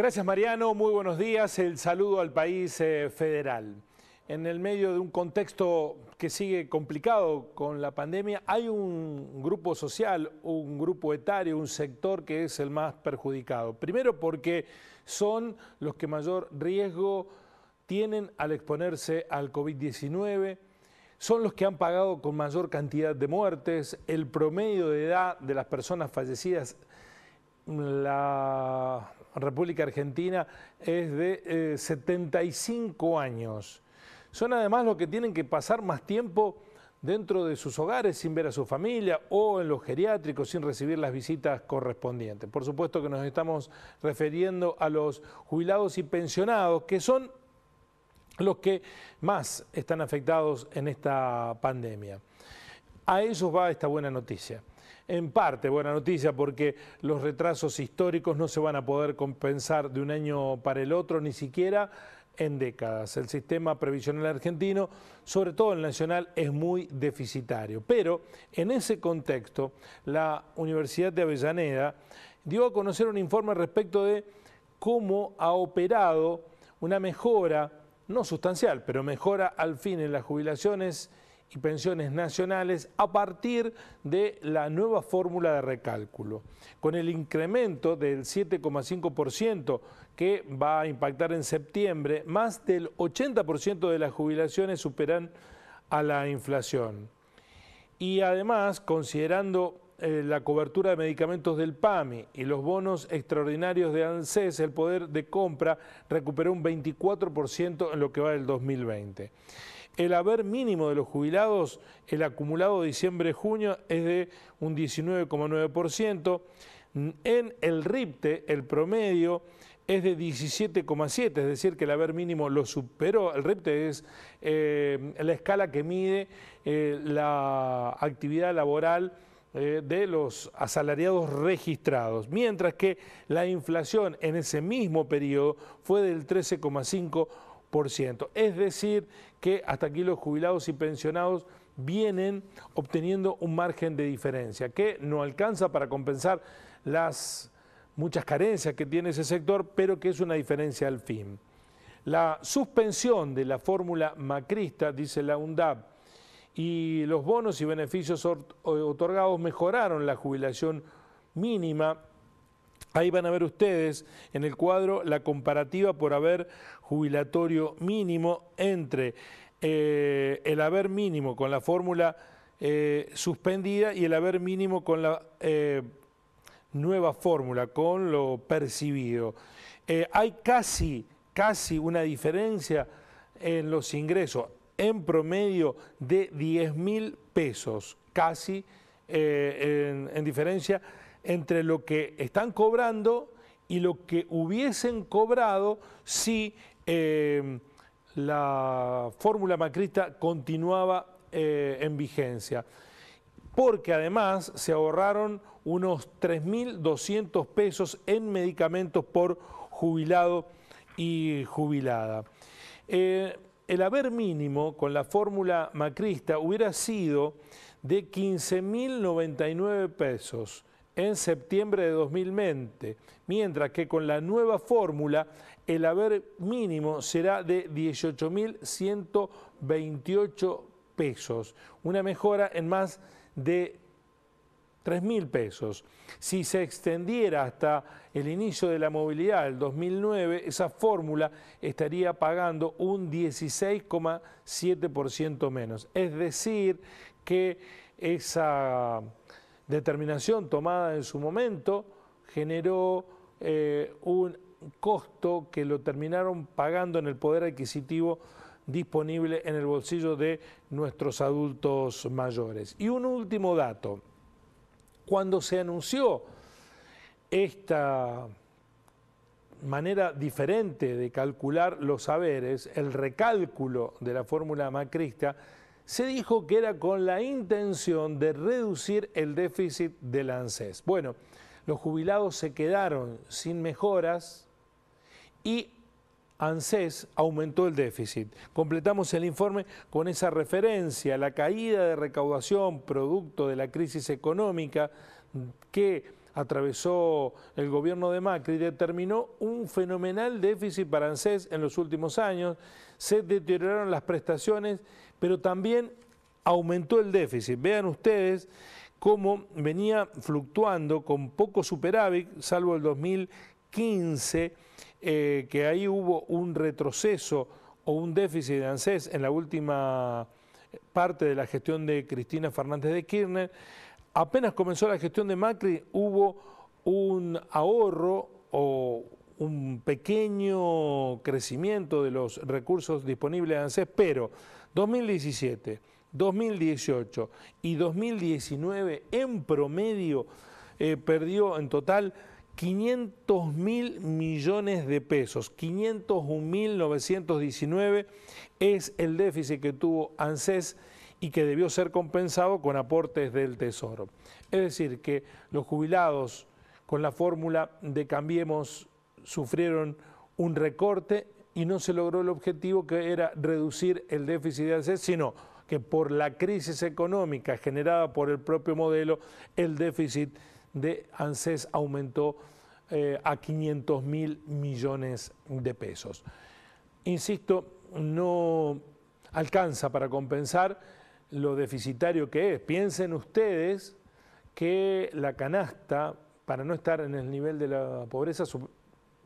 Gracias Mariano, muy buenos días. El saludo al país eh, federal. En el medio de un contexto que sigue complicado con la pandemia, hay un grupo social, un grupo etario, un sector que es el más perjudicado. Primero porque son los que mayor riesgo tienen al exponerse al COVID-19, son los que han pagado con mayor cantidad de muertes, el promedio de edad de las personas fallecidas la República Argentina es de 75 eh, años. Son además los que tienen que pasar más tiempo dentro de sus hogares sin ver a su familia o en los geriátricos sin recibir las visitas correspondientes. Por supuesto que nos estamos refiriendo a los jubilados y pensionados, que son los que más están afectados en esta pandemia. A ellos va esta buena noticia en parte buena noticia porque los retrasos históricos no se van a poder compensar de un año para el otro, ni siquiera en décadas. El sistema previsional argentino, sobre todo el nacional, es muy deficitario. Pero en ese contexto, la Universidad de Avellaneda dio a conocer un informe respecto de cómo ha operado una mejora, no sustancial, pero mejora al fin en las jubilaciones y pensiones nacionales a partir de la nueva fórmula de recálculo, con el incremento del 7,5% que va a impactar en septiembre, más del 80% de las jubilaciones superan a la inflación. Y además, considerando eh, la cobertura de medicamentos del PAMI y los bonos extraordinarios de ANSES, el poder de compra recuperó un 24% en lo que va del 2020. El haber mínimo de los jubilados, el acumulado diciembre-junio es de un 19,9%. En el RIPTE, el promedio es de 17,7, es decir, que el haber mínimo lo superó. El RIPTE es eh, la escala que mide eh, la actividad laboral eh, de los asalariados registrados, mientras que la inflación en ese mismo periodo fue del 13,5%. Es decir, que hasta aquí los jubilados y pensionados vienen obteniendo un margen de diferencia que no alcanza para compensar las muchas carencias que tiene ese sector, pero que es una diferencia al fin. La suspensión de la fórmula macrista, dice la UNDAP, y los bonos y beneficios otorgados mejoraron la jubilación mínima Ahí van a ver ustedes en el cuadro la comparativa por haber jubilatorio mínimo entre eh, el haber mínimo con la fórmula eh, suspendida y el haber mínimo con la eh, nueva fórmula, con lo percibido. hay casi, casi una diferencia en los ingresos en promedio de 10 mil pesos, casi eh, en, diferencia entre lo que están cobrando y lo que hubiesen cobrado si eh, la fórmula macrista continuaba eh, en vigencia. Porque además se ahorraron unos 3.200 pesos en medicamentos por jubilado y jubilada el haber mínimo con la fórmula macrista hubiera sido de 15.099 pesos en septiembre de 2020, mientras que con la nueva fórmula el haber mínimo será de 18.128 pesos, una mejora en más de 3 mil pesos. Si se extendiera hasta el inicio de la movilidad del 2009, esa fórmula estaría pagando un 16,7% menos. Es decir, que esa determinación tomada en su momento generó eh, un costo que lo terminaron pagando en el poder adquisitivo disponible en el bolsillo de nuestros adultos mayores. Y un último dato. Cuando se anunció esta manera diferente de calcular los saberes, el recálculo de la fórmula macrista, se dijo que era con la intención de reducir el déficit del ANSES. Bueno, los jubilados se quedaron sin mejoras y ANSES aumentó el déficit. Completamos el informe con esa referencia, la caída de recaudación producto de la crisis económica que atravesó el gobierno de Macri determinó un fenomenal déficit para ANSES en los últimos años, se deterioraron las prestaciones, pero también aumentó el déficit. Vean ustedes cómo venía fluctuando con poco superávit, salvo el 2015, eh, que ahí hubo un retroceso o un déficit de ANSES en la última parte de la gestión de Cristina Fernández de Kirchner. Apenas comenzó la gestión de Macri, hubo un ahorro o un pequeño crecimiento de los recursos disponibles de ANSES, pero 2017, 2018 y 2019 en promedio eh, perdió en total 500 mil millones de pesos, 501.919 es el déficit que tuvo ANSES y que debió ser compensado con aportes del Tesoro. Es decir, que los jubilados con la fórmula de Cambiemos sufrieron un recorte y no se logró el objetivo que era reducir el déficit de ANSES, sino que por la crisis económica generada por el propio modelo, el déficit de ANSES aumentó eh, a 500 mil millones de pesos. Insisto, no alcanza para compensar lo deficitario que es. Piensen ustedes que la canasta, para no estar en el nivel de la pobreza,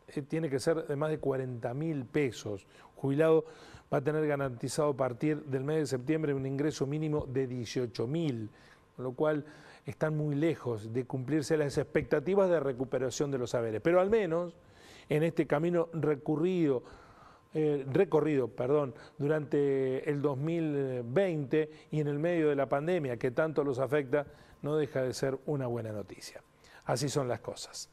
eh, tiene que ser de más de 40 mil pesos. Jubilado va a tener garantizado a partir del mes de septiembre un ingreso mínimo de 18 mil, con lo cual están muy lejos de cumplirse las expectativas de recuperación de los saberes. Pero al menos en este camino eh, recorrido perdón, durante el 2020 y en el medio de la pandemia que tanto los afecta, no deja de ser una buena noticia. Así son las cosas.